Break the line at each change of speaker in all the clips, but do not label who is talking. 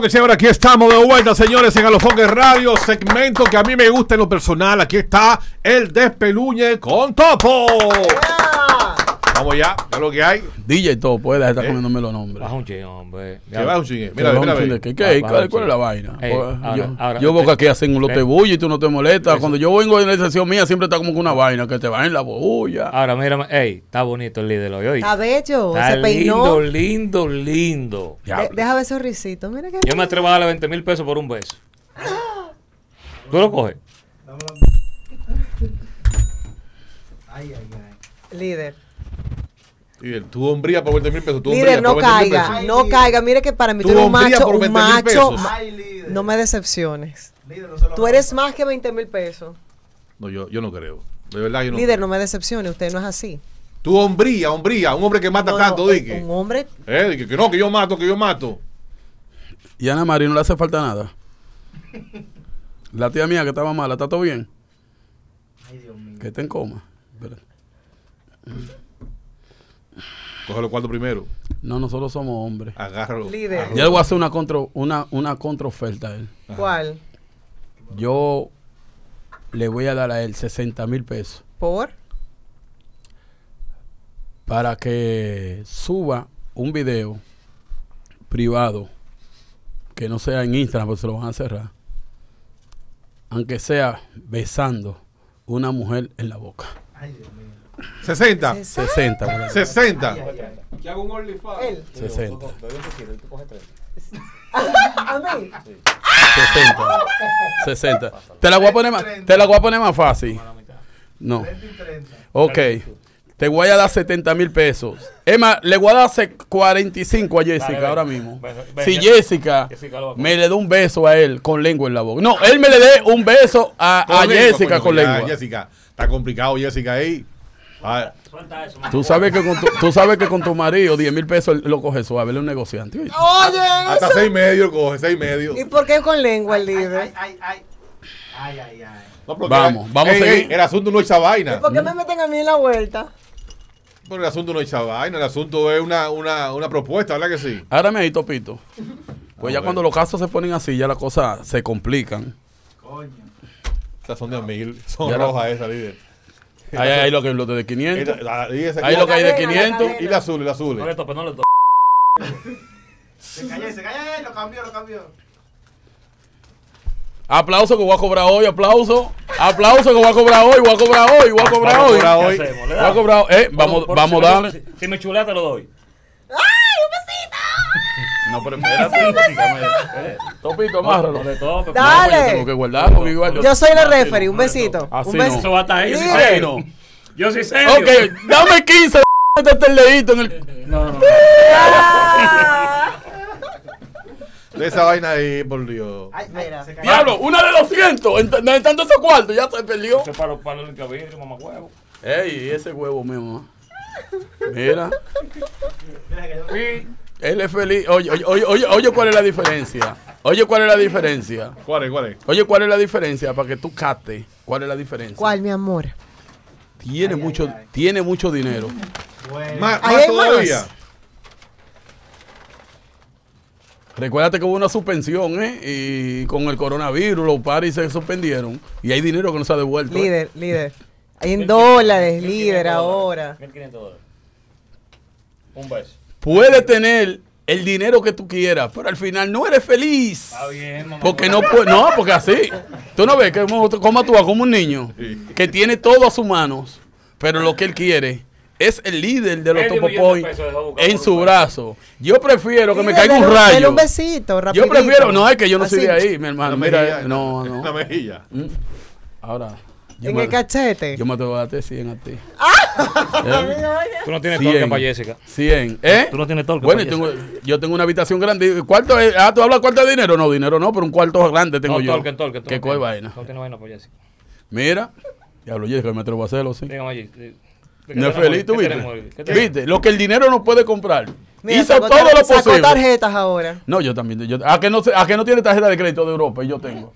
que que ahora aquí estamos de vuelta, señores, en Alofoque Radio, segmento que a mí me gusta en lo personal. Aquí está el Despeluñe con Topo. Vamos ya, ya lo que hay. DJ todo puede está eh. comiéndome los nombres. Baja un chingón, hombre. ¿Qué baja un eh. Mira, mira, mira. ¿Qué, qué, cuál, es la vaina? Pues, yo, voy yo boca hacen un lote bulla y tú no te molestas. Cuando yo vengo en la sesión mía siempre está como que una vaina que te va en la bulla.
Ahora, mira, ey, está bonito el líder hoy. Está bello, está se peinó. lindo, lindo, lindo. De, deja ver sonrisito, mira Yo me atrevo a darle 20 mil pesos por un beso. ¿Tú lo coges? Ay, ay, ay. Líder.
Tú tu hombría por 20 mil pesos. no caiga, no
caiga. Mire que para mí tú eres un macho, macho. no me decepciones. tú eres más que 20 mil pesos.
No, yo, yo no creo. Líder,
no me decepciones, usted no es así.
Tu hombría, hombría, un hombre que mata tanto, dije. Un hombre. Eh, que, no, que yo mato, que yo mato. Y Ana María no le hace falta nada. La tía mía que estaba mala, ¿está todo bien? Ay, Dios mío. Que está en coma. Coge los primero. No, nosotros somos hombres. Agárralo. Líder. Yo le voy a hacer una contra, una, una contraoferta a él. ¿Cuál? Yo le voy a dar a él 60 mil pesos. ¿Por? Para que suba un video privado que no sea en Instagram, porque se lo van a cerrar. Aunque sea besando una mujer en la boca. Ay, Dios mío. 60. 60. 60. 60.
60.
60. Te la voy a poner más, te la voy a más fácil. No. Ok. Te voy a dar 70 mil pesos. Emma, le voy a dar 45 a Jessica ahora mismo. si Jessica, me le da un beso a él con lengua en la boca. No, él me le dé un beso a, a Jessica con lengua. Jessica, está complicado Jessica ahí. Ah, tú, sabes que con tu, tú sabes que con tu marido 10 mil pesos lo coge suave, le es un negociante.
Oye, hasta 6 seis
medio coge, seis medio. ¿Y
por qué con lengua el líder? Ay, ay, ay, ay. ay.
vamos, vamos a seguir. el asunto no es esa vaina. ¿Y por qué me
meten a mí en la vuelta?
Bueno, el asunto no es esa vaina, el asunto es una, una, una propuesta, ¿verdad que sí? Ahora me ahí, Topito. Pues ya cuando los casos se ponen así, ya las cosas se complican. Coño. Estas son de mil, son rojas esas, líder. Ahí hay lo que es de 500. Ahí lo que hay de 500. Y la azul, y la azul. Pues, no le
tope, no le tope. Se cayó, se cayó, eh, lo cambió, lo cambió.
Aplauso que voy a cobrar hoy, aplauso. Aplauso que voy a cobrar hoy, voy a cobrar hoy, voy a cobrar hoy. va a cobrar hoy. Eh, vamos, vamos, dale.
Si me chulea te lo doy.
No, pero espérate.
Eh, Topito, amárralo. Pues, Dale. Tengo que guardarlo. Yo soy la referee.
Un besito. Así no. hasta ahí.
Yo soy serio. Ok,
dame 15. Métete el dedito en el... No, no. De esa vaina ahí, por Dios.
Ay, mira. Diablo, una de 200. Entrando ese cuarto! ya se perdió. Se paró para el cabello, mamá huevo. Ey, ese
huevo mío. Mira.
Mira que yo...
Él es feliz. Oye, oye, oye, oye, oye, ¿cuál es la diferencia? Oye, ¿cuál es la diferencia? ¿Cuál es, cuál es? Oye, ¿cuál es la diferencia? Para que tú cates, ¿Cuál es la diferencia? ¿Cuál, mi amor? Tiene, mucho, tiene mucho dinero.
Más, todavía.
Recuérdate que hubo una suspensión, ¿eh? Y con el coronavirus los paris se suspendieron. Y hay dinero que no se ha devuelto. ¿eh? Líder, líder.
En dólares, líder ahora. 1.500 dólares. Un beso.
Puede tener el dinero que tú quieras, pero al final no eres feliz. Está bien, mamá. Porque no puede, no, porque así. Tú no ves que tú actúa como un niño que tiene todo a sus manos, pero lo que él quiere es el líder de los Topopoy en su brazo. Yo prefiero que me caiga un rayo. un besito, Yo prefiero, no, es que yo no soy ahí, mi hermano. Mira, no, no. La mejilla. Mm. Ahora. ¿En el cachete? Yo me tengo a darte 100 a ti.
Ah, ¿Eh? Tú no tienes torque para Jessica. 100. ¿Eh? Tú no tienes torque bueno, para tengo, yo
tengo una habitación grande. ¿Cuarto? es? Ah, ¿tú hablas cuarto de dinero? No, dinero no, pero un cuarto grande tengo no, yo. Torque, torque, ¿Qué coe vaina?
Torque no vaina para Jessica.
Mira. hablo Jessica, me atrevo a hacerlo, sí. Venga, allí. No es feliz, ¿tú viste? ¿Viste? Lo que el dinero no puede comprar. hizo todo lo posible. Sacó
tarjetas ahora.
No, yo también. Yo, ¿a, que no, ¿A que no tiene tarjeta de crédito de Europa? Y yo tengo.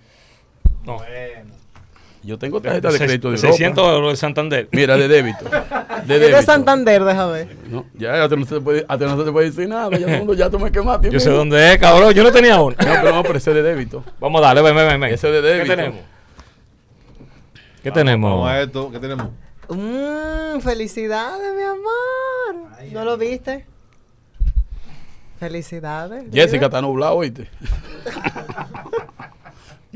No. Bueno. Eh, yo tengo tarjeta de crédito de Europa. 600 euros de Santander.
Mira, de débito. De de Santander,
déjame ver. ya, a no se te puede, no se te puede decir nada. Ya, mundo, ya tú me
quemaste. Yo sé dónde es, cabrón. Yo no tenía uno. No, pero no, pero ese de débito. Vamos a darle, ven, ven, ven. Ese de débito. ¿Qué tenemos? ¿Qué tenemos? esto. ¿Qué tenemos? Mmm, felicidades, mi amor. ¿No lo viste? Felicidades. Jessica
está nublado, oíste.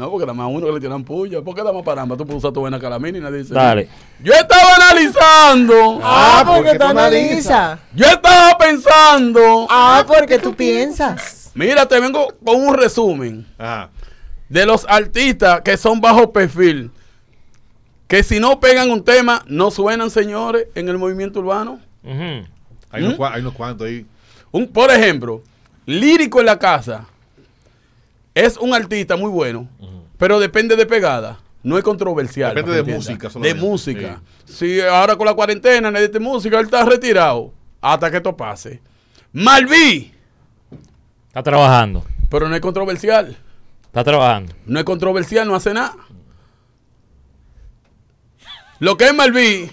No, porque nada más uno que le tiran puya. ¿Por qué damos paramba? Tú puedes usar tu buena calamina y nadie dice. Dale. Yo estaba analizando. Ah, ah porque, tú analizas. Yo estaba pensando. Ah, porque tú piensas. Mira, te vengo con un resumen. De los artistas que son bajo perfil. Que si no pegan un tema, no suenan, señores, en el movimiento urbano. hay, unos ¿Mm? hay, unos cuantos ahí. Un, por ejemplo, Lírico en la Casa es un artista muy bueno. Pero depende de pegada. No es controversial. Depende de música, de música. De música. Si ahora con la cuarentena te música, él está retirado. Hasta que esto pase. Malví.
Está trabajando.
Pero no es controversial.
Está trabajando.
No es controversial, no hace nada. Lo que es Malví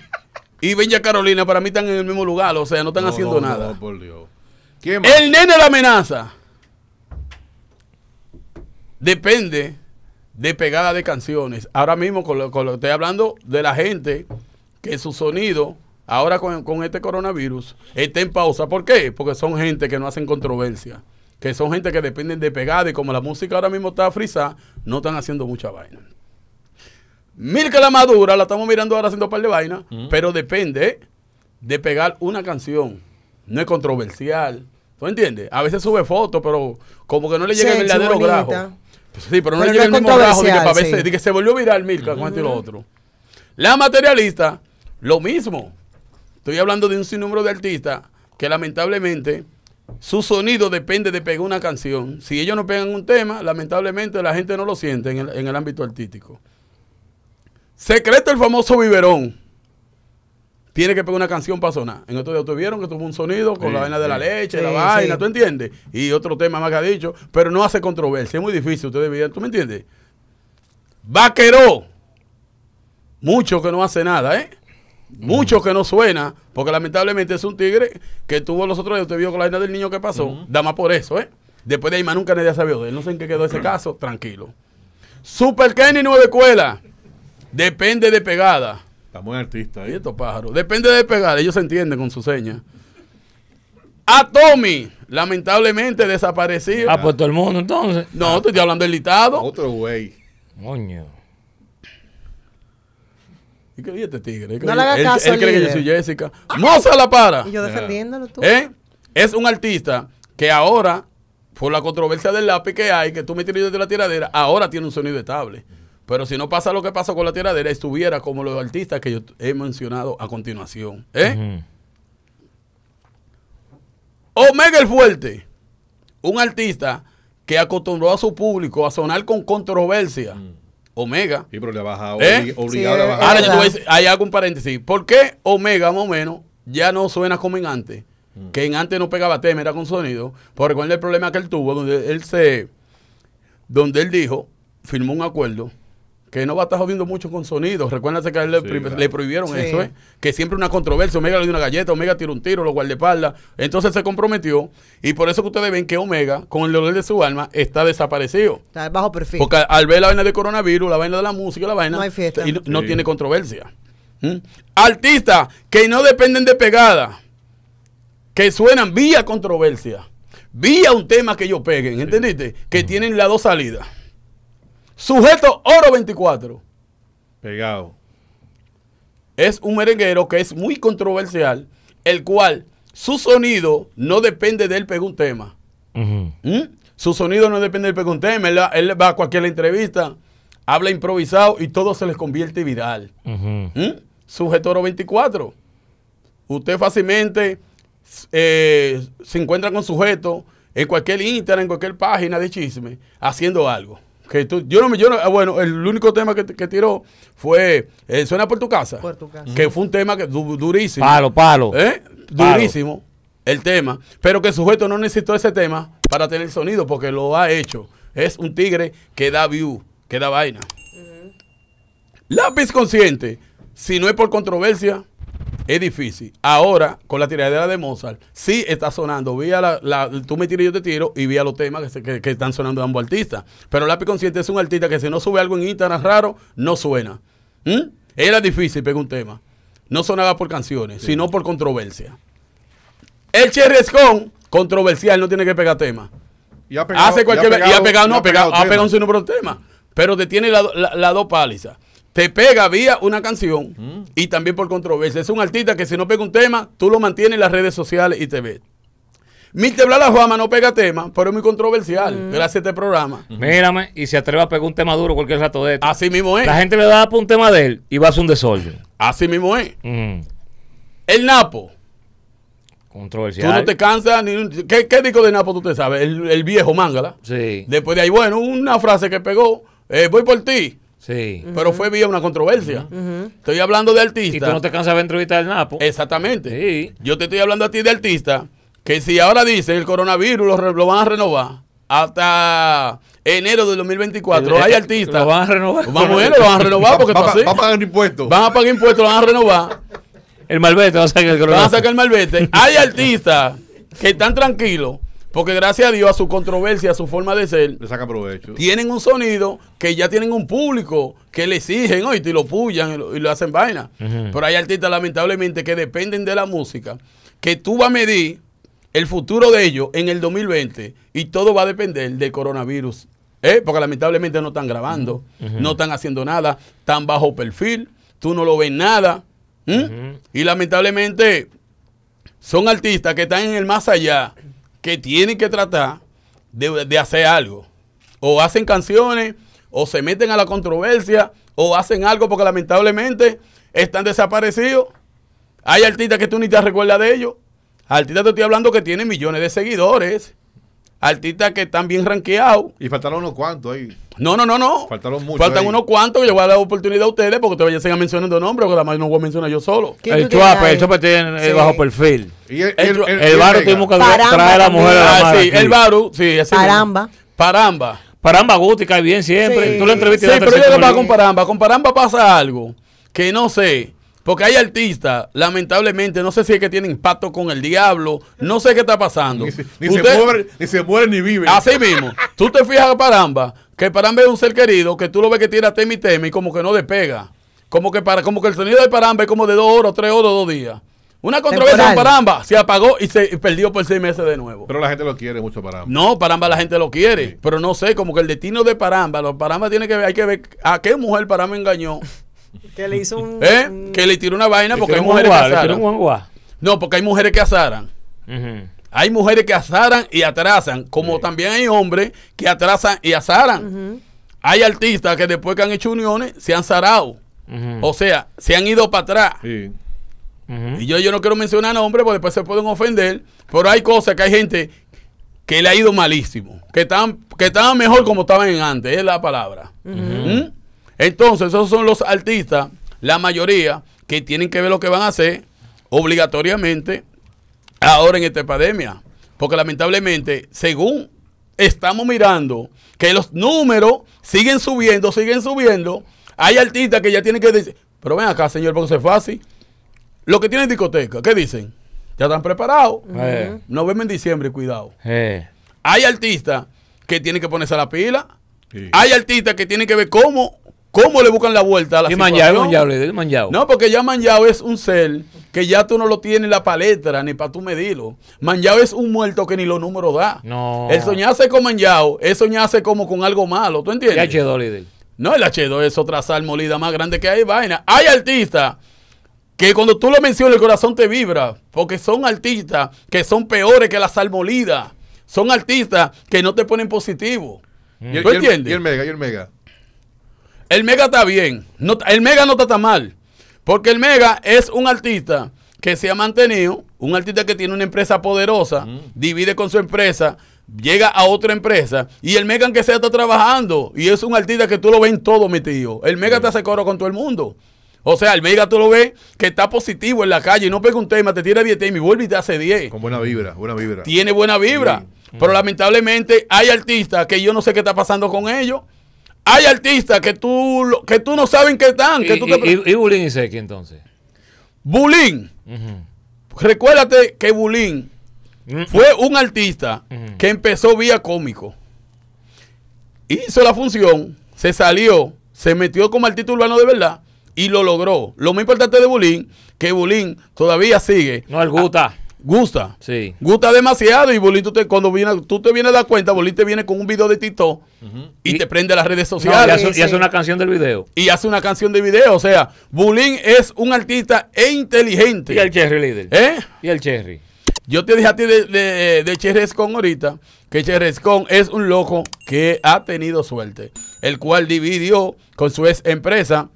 y Benja Carolina para mí están en el mismo lugar. O sea, no están haciendo nada. El nene la amenaza. Depende de pegada de canciones. Ahora mismo con lo, estoy hablando de la gente que su sonido, ahora con, este coronavirus, está en pausa. ¿Por qué? Porque son gente que no hacen controversia, que son gente que dependen de pegada y como la música ahora mismo está frisada, no están haciendo mucha vaina. Mirka la madura, la estamos mirando ahora haciendo un par de vainas, pero depende de pegar una canción. No es controversial. ¿Tú entiendes? A veces sube fotos, pero como que no le llega el verdadero grajo. Sí, pero no le el mismo que, se volvió viral Milka lo otro. La materialista, lo mismo. Estoy hablando de un sinnúmero de artistas que lamentablemente su sonido depende de pegar una canción. Si ellos no pegan un tema, lamentablemente la gente no lo siente en el, en el ámbito artístico. Secreto el famoso biberón tiene que pegar una canción para sonar. En otro día ustedes vieron que tuvo un sonido con la vaina de la leche, la vaina, ¿tú entiendes? Y otro tema más que ha dicho, pero no hace controversia, es muy difícil, ustedes vieron, ¿tú me entiendes? Vaqueró, mucho que no hace nada, ¿eh? Mucho que no suena, porque lamentablemente es un tigre que tuvo los otros días, usted vio con la vaina del niño que pasó, da más por eso, ¿eh? Después de ahí más nunca nadie sabido de él, no sé en qué quedó ese caso, tranquilo. Super Kenny de escuela, depende de pegada. Está muy artista ¿Y ¿eh? estos pájaros. Depende de pegar, ellos se entienden con su seña. A Tommy, lamentablemente desaparecido. Ah, pues todo el mundo entonces. No, te estoy hablando del litado. Otro güey. Moño. ¿Y qué este tigre? no le hagas caso. Él, cree que yo soy Jessica. no la para. Y yo defendiéndolo tú. ¿Eh? Es un artista que ahora, por la controversia del lápiz que hay, que tú me tiras de la tiradera, ahora tiene un sonido estable. Pero si no pasa lo que pasó con la tiradera, estuviera como los artistas que yo he mencionado a continuación. ¿eh? Omega el Fuerte, un artista que acostumbró a su público a sonar con controversia. Mm. Omega. Y pero le ha bajado,
¿Eh? obligado a bajar. Ahora
hay algún paréntesis. ¿Por qué Omega, más o menos, ya no suena como en antes? Mm. Que en antes no pegaba tema, era con sonido. Porque con el problema que él tuvo, donde él se. Donde él dijo, firmó un acuerdo que no va a estar jodiendo mucho con sonidos. Recuérdate que a él le, prohibieron eso, ¿eh? que siempre una controversia, Omega le dio una galleta, Omega tiró un tiro, lo guardepalda. Entonces se comprometió y por eso que ustedes ven que Omega, con el dolor de su alma, está desaparecido.
Está bajo perfil. Porque
al ver la vaina de coronavirus, la vaina de la música, la vaina, no, hay fiesta. Y no, tiene controversia. ¿Mm? Artistas que no dependen de pegada, que suenan vía controversia, vía un tema que ellos peguen, ¿entendiste? Que tienen las dos salidas. Sujeto Oro 24. Pegado. Es un merenguero que es muy controversial, el cual su sonido no depende de él pegar un tema. ¿Mm? Su sonido no depende de él un tema. Él, va a cualquier entrevista, habla improvisado y todo se les convierte viral. ¿Mm? Sujeto Oro 24. Usted fácilmente eh, se encuentra con sujeto en cualquier Instagram, en cualquier página de chisme, haciendo algo. Que tú, yo no me, yo ah, bueno, el único tema que, tiró fue eh, Suena por tu casa. Que fue un tema que, durísimo. Palo, ¿Eh? palo. Durísimo el tema. Pero que el sujeto no necesitó ese tema para tener sonido porque lo ha hecho. Es un tigre que da view, que da vaina. Lápiz consciente, si no es por controversia, es difícil. Ahora, con la tiradera de Mozart, sí está sonando. Vía la, la, tú me tiras y yo te tiro y vía los temas que, están sonando ambos artistas. Pero Lápiz Consciente es un artista que si no sube algo en Instagram raro, no suena. ¿Mm? Era difícil pegar un tema. No sonaba por canciones, sino por controversia. El Cherrescón, controversial, no tiene que pegar tema. Y ha pegado, Hace cualquier, y ha pegado, un temas. Pero te tiene las la, la dos palizas te pega vía una canción mm. y también por controversia. Es un artista que si no pega un tema, tú lo mantienes en las redes sociales y te ves. Mister la Juama no pega tema, pero es muy controversial,
mm. gracias a este programa. Mírame, y se atreva a pegar un tema duro cualquier rato de esto. Así mismo es. La gente le da por un tema de él y va a hacer un desorden. Así mismo es. Mm.
El Napo.
Controversial. Tú no te
cansas ni ¿Qué, disco de Napo tú te sabes? El, viejo Mangala. Sí. Después de ahí, bueno, una frase que pegó, eh, voy por ti. Pero fue vía una controversia. Estoy hablando de artistas. Y tú no te cansas de entrevistar al Napo. Exactamente. Yo te estoy hablando a ti de artistas que si ahora dicen el coronavirus lo, van a renovar hasta enero de 2024 hay artistas. Lo van a renovar. Vamos lo van a renovar porque va, a pagar impuestos. Van a pagar impuestos, lo van a renovar. El malvete va a sacar
el coronavirus. Van a sacar
el malvete. Hay artistas que están tranquilos porque gracias a Dios, a su controversia, a su forma de ser, le saca provecho. Tienen un sonido que ya tienen un público que le exigen, hoy y lo puyan y lo, hacen vaina. Pero hay artistas, lamentablemente, que dependen de la música, que tú vas a medir el futuro de ellos en el 2020 y todo va a depender del coronavirus. ¿eh? Porque lamentablemente no están grabando, no están haciendo nada, están bajo perfil, tú no lo ves nada. Y lamentablemente son artistas que están en el más allá que tienen que tratar de, hacer algo. O hacen canciones, o se meten a la controversia, o hacen algo porque lamentablemente están desaparecidos. Hay artistas que tú ni te recuerdas de ellos. Artistas te estoy hablando que tienen millones de seguidores artistas que están bien ranqueados. Y faltaron unos cuantos ahí. No, no, no, no. Faltaron muchos. Faltan unos cuantos que le voy a dar oportunidad a ustedes porque ustedes ya sigan mencionando nombres, porque además no voy a mencionar yo solo. El Chuape, el Chuape
tiene eh, bajo perfil. el, Baru tuvimos que a la mujer la ah, sí, el Baru, sí, Paramba. Paramba. Paramba y cae bien siempre. Tú lo entrevistas. Sí, pero yo le va con
Paramba. Con Paramba pasa algo que no sé porque hay artistas, lamentablemente, no sé si es que tienen impacto con el diablo, no sé qué está pasando. Ni se, muere, ni vive. Así mismo. Tú te fijas a Paramba, que Paramba es un ser querido, que tú lo ves que tira tema Temi tema y como que no despega. Como que, para, como que el sonido de Paramba es como de dos horas, tres horas, dos días. Una controversia Paramba se apagó y se perdió por seis meses de nuevo. Pero la gente lo quiere mucho Paramba. No, Paramba la gente lo quiere. Pero no sé, como que el destino de Paramba, los Paramba tiene que ver, hay que ver a qué mujer Paramba engañó
que le hizo ¿Eh?
un. Que le tiró una vaina porque hay mujeres que azaran. no, porque hay mujeres que azaran. Hay mujeres que azaran y atrasan, como también hay hombres que atrasan y azaran. Hay artistas que después que han hecho uniones se han zarado. O sea, se han ido para atrás. Y yo, yo no quiero mencionar nombres porque después se pueden ofender. Pero hay cosas que hay gente que le ha ido malísimo. Que estaban, que estaban mejor como estaban antes, es la palabra. Entonces, esos son los artistas, la mayoría, que tienen que ver lo que van a hacer obligatoriamente ahora en esta pandemia. Porque lamentablemente, según estamos mirando, que los números siguen subiendo, siguen subiendo, hay artistas que ya tienen que decir, pero ven acá, señor, porque es fácil. Lo que tienen discoteca, ¿qué dicen? Ya están preparados. Eh. No vemos en diciembre, cuidado. Eh. Hay artistas que tienen que ponerse a la pila. Hay artistas que tienen que ver cómo ¿Cómo le buscan la vuelta a la y Manjao, Lidl, No, porque ya Manjao es un ser que ya tú no lo tienes la palestra ni para tú medirlo. Manjao es un muerto que ni los números da. No. El soñarse con Manjao es soñarse como con algo malo, ¿tú entiendes? El H2, no, el H2 es otra sal molida más grande que hay, vaina. Hay artistas que cuando tú lo mencionas el corazón te vibra, porque son artistas que son peores que la sal molida. Son artistas que no te ponen positivo. Mm. ¿Tú entiendes? Y el mega, y el mega. El Mega está bien. el Mega no está tan mal. Porque el Mega es un artista que se ha mantenido, un artista que tiene una empresa poderosa, divide con su empresa, llega a otra empresa y el Mega que sea está trabajando y es un artista que tú lo ves en todo mi tío El Mega está te hace coro con todo el mundo. O sea, el Mega tú lo ves que está positivo en la calle no pega un tema, te tira 10 temas y vuelve y te hace 10. Con buena vibra, buena vibra. Tiene buena vibra. Pero mm. lamentablemente hay artistas que yo no sé qué está pasando con ellos hay artistas que tú, que tú no sabes qué están. Que
¿Y, Bulín y Seki entonces?
Bulín. Recuérdate que Bulín mm. fue un artista que empezó vía cómico. Hizo la función, se salió, se metió como artista urbano de verdad y lo logró. Lo más importante de Bulín, que Bulín todavía sigue. No, al gusta. Ah, Gusta. Sí. Gusta demasiado y Bolito, cuando viene, tú te vienes a dar cuenta, te viene con un video de tito y, te prende las redes sociales. y, hace, una canción del video. Y hace una canción de video. O sea, Bulín es un artista e inteligente. Y el Cherry Líder. ¿Eh? Y el Cherry. Yo te dije a ti de, de, de ahorita que Cherescon es un loco que ha tenido suerte, el cual dividió con su ex empresa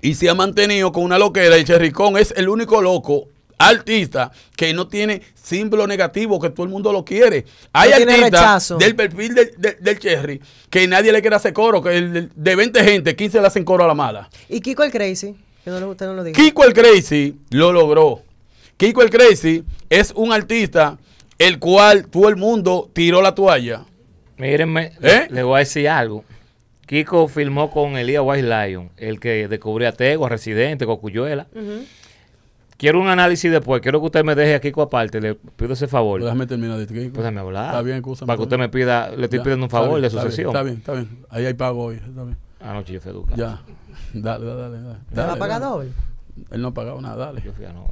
y se ha mantenido con una loquera. Y con es el único loco artista que no tiene símbolo negativo, que todo el mundo lo quiere. Hay artistas del perfil del Cherry que nadie le quiere hacer coro, que de 20 gente, 15 le hacen coro a la mala.
¿Y Kiko el Crazy? Que no, no lo diga.
Kiko el Crazy lo logró. Kiko el Crazy es un artista el cual todo el mundo tiró la toalla.
Mírenme, ¿Eh? le, voy a decir algo. Kiko filmó con Elías White Lion, el que descubrió a Tego, Residente, Cocuyuela. Quiero un análisis después. Quiero que usted me deje aquí aparte. Le pido ese favor. Pues déjame terminar de Pues déjame hablar. Está bien, excusa, Para que usted me pida. Le estoy pidiendo un favor de sucesión. Está bien,
está bien. Ahí hay pago hoy. Está bien. Anoche yo fui Ya. Dale, dale, dale. dale, lo ha pagado hoy? Él no ha pagado nada, dale. Yo fui a no.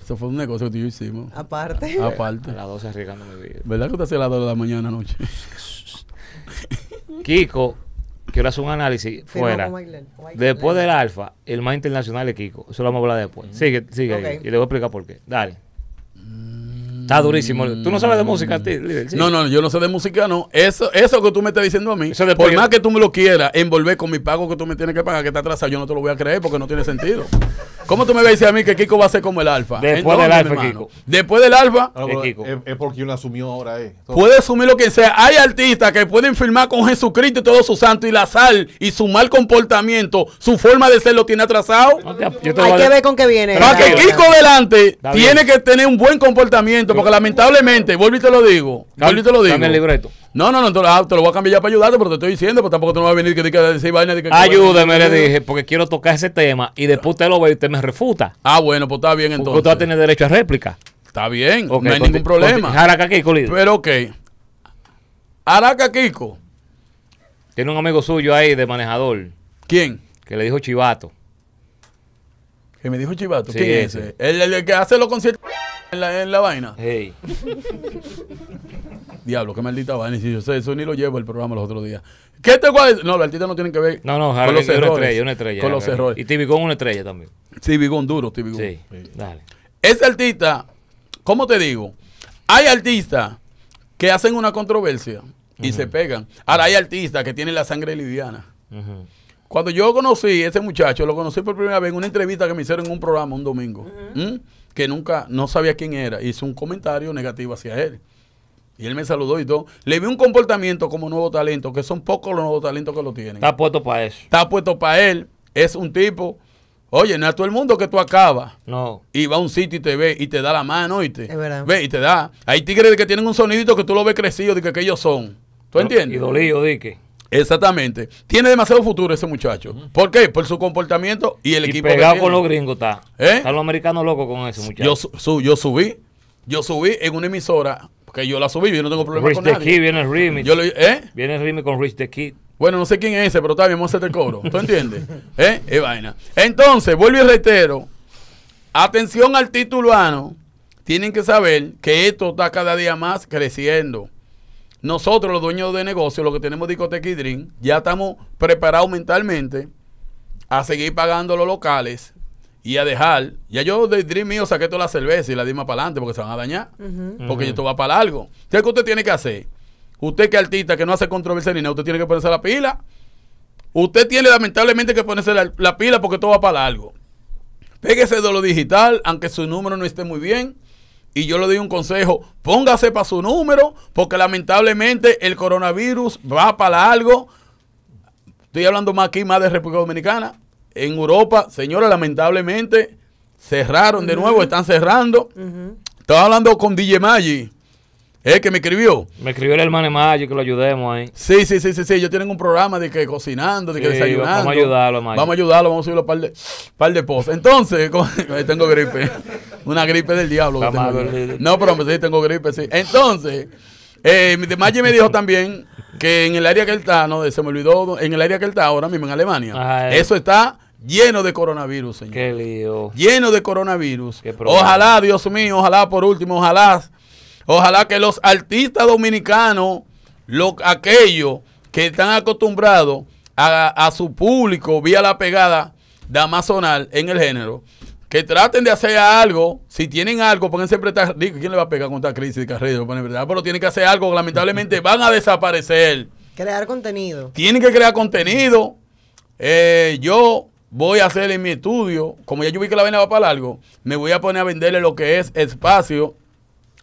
Eso fue un negocio que tú y yo hicimos. Aparte. aparte.
A las 12 arriesgando mi vida.
¿Verdad que usted hace las 2 de la mañana anoche?
Kiko quiero hacer un análisis fuera. Después del alfa, el más internacional es Kiko. Eso lo vamos a hablar después. Sigue, sigue. Y le voy a explicar por qué. Dale.
Está durísimo. Tú no sabes de música, tí, No,
no, yo no sé de música,
no. Eso, eso que tú me estás diciendo a mí, por más que tú me lo quieras envolver con mi pago que tú me tienes que pagar, que está atrasado, yo no te lo voy a creer porque no tiene sentido. ¿Cómo tú me vas a decir a mí que Kiko va a ser como el alfa? Después del alfa, Kiko. Después del alfa. Ah, es, porque lo asumió ahora. Eh. Puede asumir lo que sea. Hay artistas que pueden firmar con Jesucristo y todo su santo y la sal y su mal comportamiento, su forma de ser lo tiene atrasado. Hay que ver
con qué viene. Para que Kiko delante, tiene
que tener un buen comportamiento porque lamentablemente, vuelvo y te lo digo, vuelvo y te lo digo. el libreto. No, no, no, ah, te lo voy a cambiar ya para ayudarte, pero te estoy diciendo, porque tampoco tú no vas a venir que diga decir vaina. Que, que Ayúdame, le dije,
porque quiero tocar ese tema y después usted lo ve y usted me refuta. Ah, bueno, pues está bien entonces. Tú usted va a tener derecho a réplica. Está bien, no hay ningún problema. Araca Kiko, Pero ok. Araca Kiko. Tiene un amigo suyo ahí de manejador. ¿Quién? Que le dijo Chivato. Que
me dijo Chivato.
¿Quién es ese? El, el que hace los conciertos
en la, la vaina. Diablo, qué maldita vaina. Si yo sé, eso ni lo llevo el programa los otros días. ¿Qué te voy No, los artistas no tienen que ver no, no, con los errores. Una estrella, con los errores. Y Tibigón una estrella también. Tibigón duro, Tibigón. Ese artista, ¿cómo te digo? Hay artistas que hacen una controversia y se pegan. Ahora hay artistas que tienen la sangre liviana. Cuando yo conocí a ese muchacho, lo conocí por primera vez en una entrevista que me hicieron en un programa un domingo que nunca, no sabía quién era, hizo un comentario negativo hacia él. Y él me saludó y todo. Le vi un comportamiento como nuevo talento, que son pocos los nuevos talentos que lo tienen. Está
puesto para eso.
Está puesto para él. Es un tipo. Oye, no a todo el mundo que tú acabas. No. Y va a un sitio y te ve y te da la mano y te. Es verdad. Ve y te da. Hay tigres que tienen un sonidito que tú lo ves crecido, de que, que ellos son. ¿Tú entiendes? Y dolido, Exactamente. Tiene demasiado futuro ese muchacho. ¿Por qué? Por su comportamiento y el y equipo. Pegado con los gringos está. ¿Eh? Están los americanos locos con ese muchacho. Yo, yo subí. Yo subí en una emisora. Que yo la subí, yo no tengo problema Rich con the nadie. Key, viene el Yo le, ¿eh? Viene el con Rich the Kid. Bueno, no sé quién es ese, pero está bien, vamos a el coro ¿Tú entiendes? ¿Eh? Es vaina. Entonces, vuelvo y reitero. Atención al titulano. Tienen que saber que esto está cada día más creciendo. Nosotros, los dueños de negocios, los que tenemos discoteca y drink, ya estamos preparados mentalmente a seguir pagando los locales y a dejar. Ya yo de drink mío saqué toda la cerveza y la di más para adelante porque se van a dañar. Porque esto va para largo. Entonces, ¿qué usted tiene que hacer? Usted que artista, que no hace controversia ni nada, usted tiene que ponerse la pila. Usted tiene lamentablemente que ponerse la, pila porque todo va para algo. Pégese de lo digital, aunque su número no esté muy bien. Y yo le doy un consejo, póngase para su número, porque lamentablemente el coronavirus va para algo. Estoy hablando más aquí, más de República Dominicana. En Europa, señores, lamentablemente cerraron de nuevo, están cerrando. Estaba hablando con DJ Maggi es ¿Que me escribió? Me escribió el hermano Mayo que lo
ayudemos ahí.
Sí, sí, sí, sí, sí. Ellos tienen un programa de que cocinando, de que desayunando. Vamos a ayudarlo, Mayo. Vamos a ayudarlo, vamos a subirlo a par de, par de Entonces, tengo gripe. Una gripe del diablo. No, pero sí, tengo gripe, sí. Entonces, eh, me dijo también que en el área que él está, no, se me olvidó, en el área que él está ahora mismo en Alemania, eh. eso está lleno de coronavirus, señor.
Qué lío.
Lleno de coronavirus. ojalá, Dios mío, ojalá por último, ojalá Ojalá que los artistas dominicanos, lo, aquellos que están acostumbrados a, su público vía la pegada de Amazonal en el género, que traten de hacer algo, si tienen algo, porque siempre ¿quién le va a pegar con esta crisis de carrera? Pero tienen que hacer algo, lamentablemente van a desaparecer.
Crear contenido.
Tienen que crear contenido. Eh, yo voy a hacer en mi estudio, como ya yo vi que la vaina va para largo, me voy a poner a venderle lo que es espacio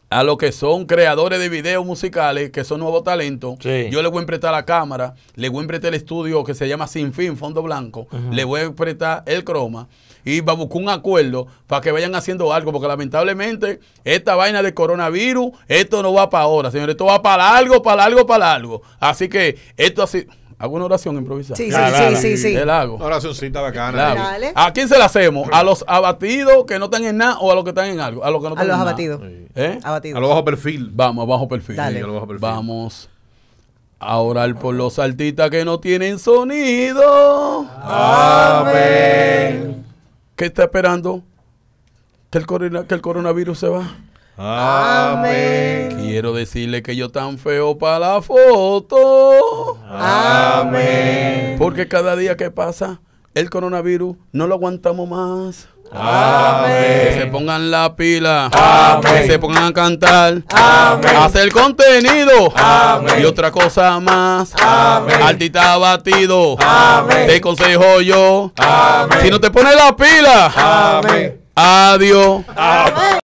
a los que son creadores de videos musicales, que son nuevos talentos, yo les voy a emprestar la cámara, les voy a emprestar el estudio que se llama Sin Fin, Fondo Blanco, le les voy a emprestar el croma y va a buscar un acuerdo para que vayan haciendo algo, porque lamentablemente esta vaina de coronavirus, esto no va para ahora, señores, esto va para algo para algo para algo Así que esto así... Hago una oración improvisada. Sí, sí, sí, sí, sí. lago. hago. Una oracioncita
bacana. Dale.
¿A quién se la hacemos? ¿A los abatidos que no están en nada o a los que están en algo? A los que
no A los abatidos.
¿Eh? Abatidos. A los bajo perfil. Vamos, bajo perfil. Dale. a bajo perfil. Vamos. A orar por los artistas que no tienen sonido. Amén. ¿Qué está esperando? Que el, que el coronavirus se va. Amén. Quiero decirle que yo tan feo para la foto. Amén. Porque cada día que pasa, el coronavirus no lo aguantamos más. Amén. Que se pongan la pila. Que se pongan a cantar. Amén. Hacer contenido. Y otra cosa más. Amén. batido. Amén. Te consejo yo.
Si no te pones la pila. Adiós. Amén.